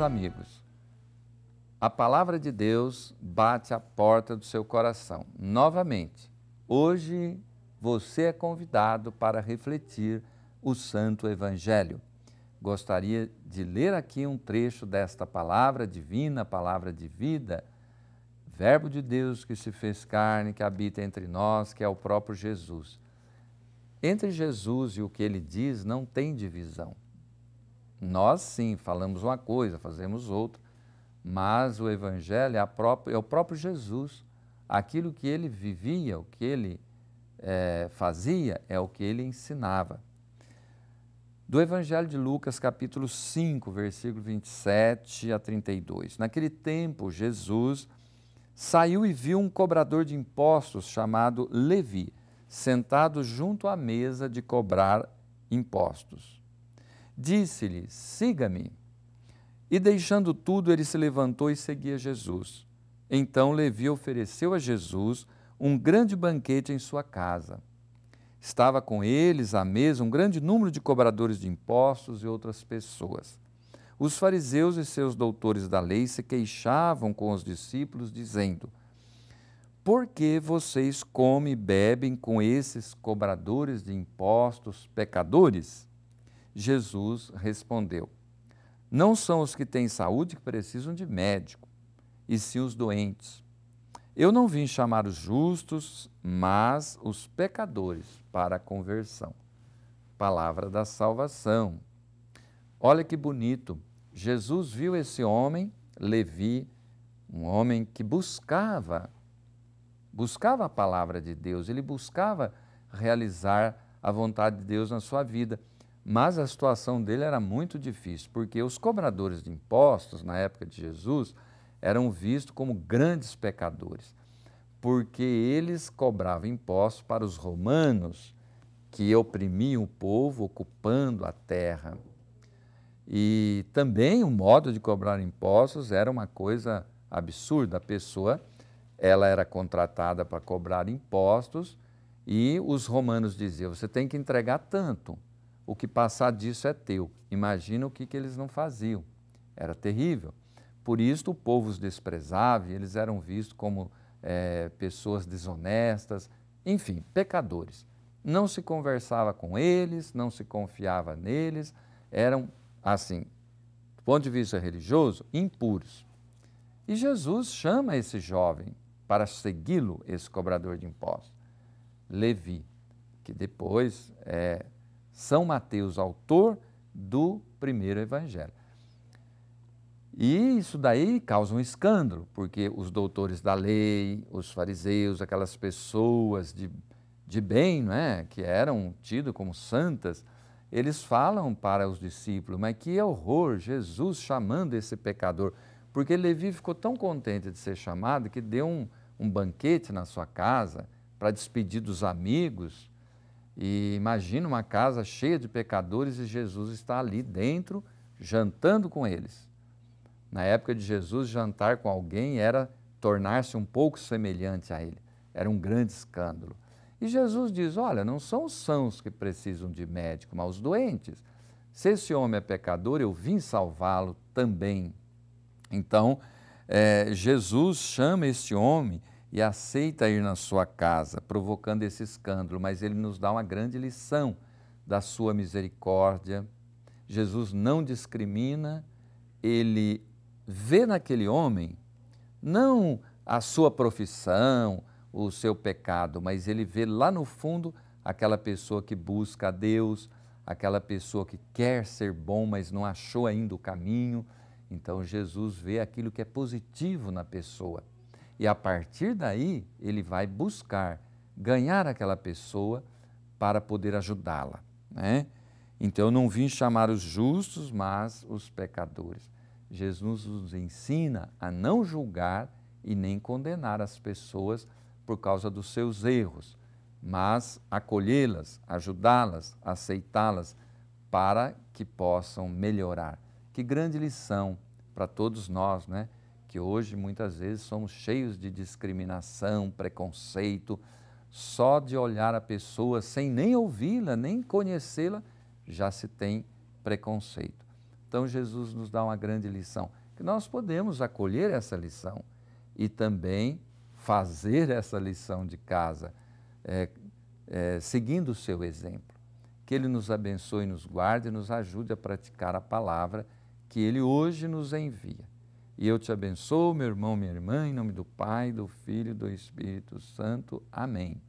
amigos, a palavra de Deus bate a porta do seu coração. Novamente, hoje você é convidado para refletir o Santo Evangelho. Gostaria de ler aqui um trecho desta palavra divina, palavra de vida, Verbo de Deus que se fez carne, que habita entre nós, que é o próprio Jesus. Entre Jesus e o que ele diz não tem divisão. Nós sim falamos uma coisa, fazemos outra, mas o Evangelho é, própria, é o próprio Jesus. Aquilo que ele vivia, o que ele é, fazia, é o que ele ensinava. Do Evangelho de Lucas, capítulo 5, versículo 27 a 32. Naquele tempo, Jesus saiu e viu um cobrador de impostos chamado Levi, sentado junto à mesa de cobrar impostos disse-lhe: Siga-me. E deixando tudo, ele se levantou e seguia Jesus. Então Levi ofereceu a Jesus um grande banquete em sua casa. Estava com eles à mesa um grande número de cobradores de impostos e outras pessoas. Os fariseus e seus doutores da lei se queixavam com os discípulos, dizendo: Por que vocês comem e bebem com esses cobradores de impostos, pecadores? Jesus respondeu: Não são os que têm saúde que precisam de médico, e sim os doentes. Eu não vim chamar os justos, mas os pecadores para a conversão. Palavra da salvação. Olha que bonito. Jesus viu esse homem, Levi, um homem que buscava, buscava a palavra de Deus, ele buscava realizar a vontade de Deus na sua vida. Mas a situação dele era muito difícil, porque os cobradores de impostos na época de Jesus eram vistos como grandes pecadores, porque eles cobravam impostos para os romanos que oprimiam o povo ocupando a terra. E também o modo de cobrar impostos era uma coisa absurda. A pessoa ela era contratada para cobrar impostos e os romanos diziam: você tem que entregar tanto o que passar disso é teu. Imagina o que, que eles não faziam. Era terrível. Por isso o povo os desprezava, eles eram vistos como é, pessoas desonestas, enfim, pecadores. Não se conversava com eles, não se confiava neles, eram, assim, do ponto de vista religioso, impuros. E Jesus chama esse jovem para segui-lo, esse cobrador de impostos, Levi, que depois é são Mateus, autor do primeiro evangelho. E isso daí causa um escândalo, porque os doutores da lei, os fariseus, aquelas pessoas de, de bem, não é? que eram tidos como santas, eles falam para os discípulos, mas que horror Jesus chamando esse pecador, porque Levi ficou tão contente de ser chamado que deu um, um banquete na sua casa para despedir dos amigos e imagina uma casa cheia de pecadores e Jesus está ali dentro jantando com eles. Na época de Jesus, jantar com alguém era tornar-se um pouco semelhante a ele. Era um grande escândalo. E Jesus diz: Olha, não são os sãos que precisam de médico, mas os doentes. Se esse homem é pecador, eu vim salvá-lo também. Então, é, Jesus chama esse homem e aceita ir na sua casa, provocando esse escândalo, mas ele nos dá uma grande lição da sua misericórdia. Jesus não discrimina, ele vê naquele homem não a sua profissão, o seu pecado, mas ele vê lá no fundo aquela pessoa que busca a Deus, aquela pessoa que quer ser bom, mas não achou ainda o caminho. Então Jesus vê aquilo que é positivo na pessoa. E a partir daí, ele vai buscar ganhar aquela pessoa para poder ajudá-la. Né? Então, eu não vim chamar os justos, mas os pecadores. Jesus nos ensina a não julgar e nem condenar as pessoas por causa dos seus erros, mas acolhê-las, ajudá-las, aceitá-las para que possam melhorar. Que grande lição para todos nós, né? que hoje muitas vezes somos cheios de discriminação, preconceito, só de olhar a pessoa sem nem ouvi-la, nem conhecê-la, já se tem preconceito. Então Jesus nos dá uma grande lição, que nós podemos acolher essa lição e também fazer essa lição de casa, é, é, seguindo o seu exemplo. Que Ele nos abençoe, nos guarde e nos ajude a praticar a palavra que Ele hoje nos envia. E eu te abençoo, meu irmão, minha irmã, em nome do Pai, do Filho e do Espírito Santo. Amém.